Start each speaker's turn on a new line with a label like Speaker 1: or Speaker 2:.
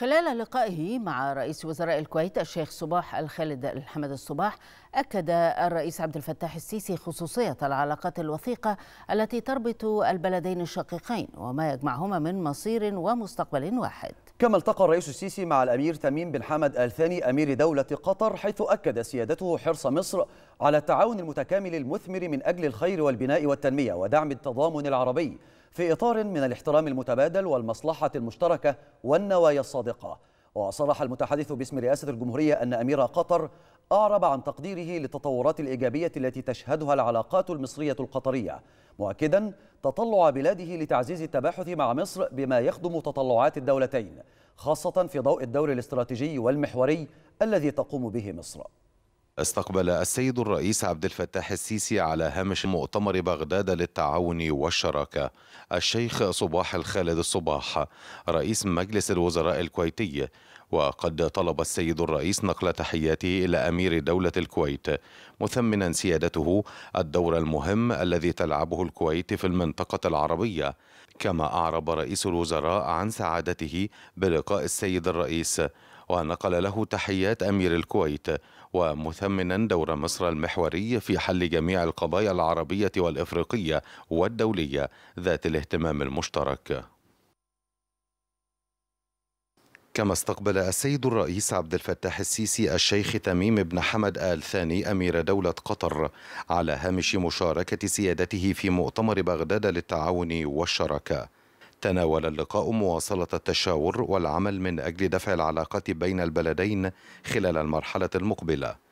Speaker 1: خلال لقائه مع رئيس وزراء الكويت الشيخ صباح الخالد الحمد الصباح أكد الرئيس عبد الفتاح السيسي خصوصية العلاقات الوثيقة التي تربط البلدين الشقيقين وما يجمعهما من مصير ومستقبل واحد
Speaker 2: كما التقى الرئيس السيسي مع الأمير تميم بن حمد الثاني أمير دولة قطر حيث أكد سيادته حرص مصر على التعاون المتكامل المثمر من أجل الخير والبناء والتنمية ودعم التضامن العربي في إطار من الاحترام المتبادل والمصلحة المشتركة والنوايا الصادقة وصرح المتحدث باسم رئاسة الجمهورية أن أمير قطر أعرب عن تقديره للتطورات الإيجابية التي تشهدها العلاقات المصرية القطرية مؤكدا تطلع بلاده لتعزيز التباحث مع مصر بما يخدم تطلعات الدولتين خاصة في ضوء الدور الاستراتيجي والمحوري الذي تقوم به مصر
Speaker 3: استقبل السيد الرئيس عبد الفتاح السيسي على هامش مؤتمر بغداد للتعاون والشراكة الشيخ صباح الخالد الصباح رئيس مجلس الوزراء الكويتي وقد طلب السيد الرئيس نقل تحياته إلى أمير دولة الكويت مثمنا سيادته الدور المهم الذي تلعبه الكويت في المنطقة العربية كما أعرب رئيس الوزراء عن سعادته بلقاء السيد الرئيس ونقل له تحيات أمير الكويت ومثمنا دور مصر المحوري في حل جميع القضايا العربية والإفريقية والدولية ذات الاهتمام المشترك كما استقبل السيد الرئيس عبد الفتاح السيسي الشيخ تميم بن حمد آل ثاني أمير دولة قطر على هامش مشاركة سيادته في مؤتمر بغداد للتعاون والشراكة تناول اللقاء مواصلة التشاور والعمل من أجل دفع العلاقات بين البلدين خلال المرحلة المقبلة